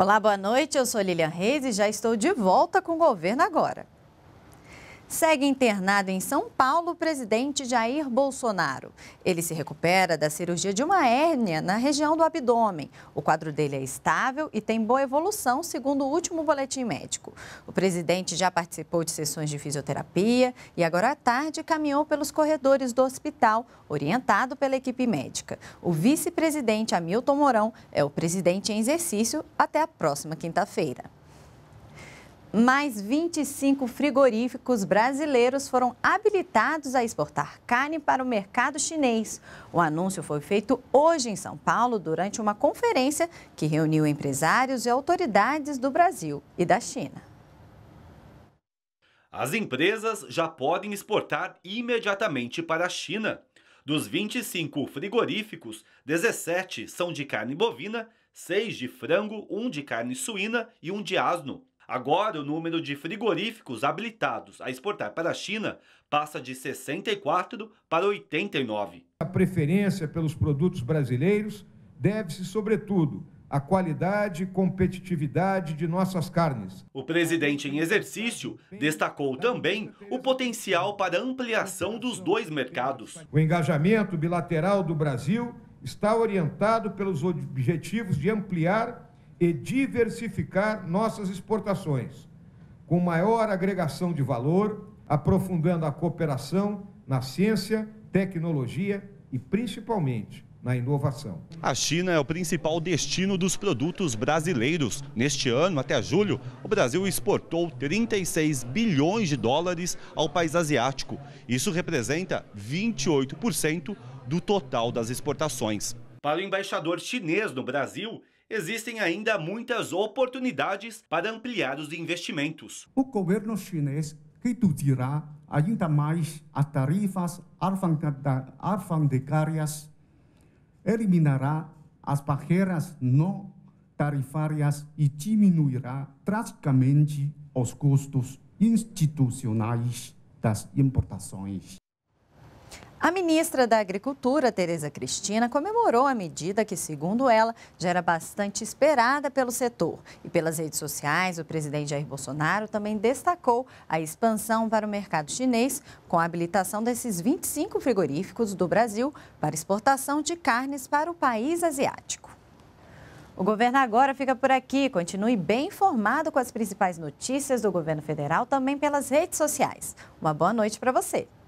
Olá, boa noite. Eu sou Lilian Reis e já estou de volta com o Governo Agora segue internado em São Paulo o presidente Jair Bolsonaro. Ele se recupera da cirurgia de uma hérnia na região do abdômen. O quadro dele é estável e tem boa evolução, segundo o último boletim médico. O presidente já participou de sessões de fisioterapia e agora à tarde caminhou pelos corredores do hospital, orientado pela equipe médica. O vice-presidente Hamilton Mourão é o presidente em exercício até a próxima quinta-feira. Mais 25 frigoríficos brasileiros foram habilitados a exportar carne para o mercado chinês. O anúncio foi feito hoje em São Paulo durante uma conferência que reuniu empresários e autoridades do Brasil e da China. As empresas já podem exportar imediatamente para a China. Dos 25 frigoríficos, 17 são de carne bovina, 6 de frango, 1 de carne suína e 1 de asno. Agora, o número de frigoríficos habilitados a exportar para a China passa de 64 para 89. A preferência pelos produtos brasileiros deve-se, sobretudo, à qualidade e competitividade de nossas carnes. O presidente em exercício destacou também o potencial para ampliação dos dois mercados. O engajamento bilateral do Brasil está orientado pelos objetivos de ampliar e diversificar nossas exportações, com maior agregação de valor, aprofundando a cooperação na ciência, tecnologia e, principalmente, na inovação. A China é o principal destino dos produtos brasileiros. Neste ano, até julho, o Brasil exportou 36 bilhões de dólares ao país asiático. Isso representa 28% do total das exportações. Para o embaixador chinês no Brasil, existem ainda muitas oportunidades para ampliar os investimentos. O governo chinês reduzirá ainda mais as tarifas alfandegárias, eliminará as barreiras não tarifárias e diminuirá drasticamente os custos institucionais das importações. A ministra da Agricultura, Tereza Cristina, comemorou a medida que, segundo ela, já era bastante esperada pelo setor. E pelas redes sociais, o presidente Jair Bolsonaro também destacou a expansão para o mercado chinês, com a habilitação desses 25 frigoríficos do Brasil para exportação de carnes para o país asiático. O governo agora fica por aqui. Continue bem informado com as principais notícias do governo federal também pelas redes sociais. Uma boa noite para você.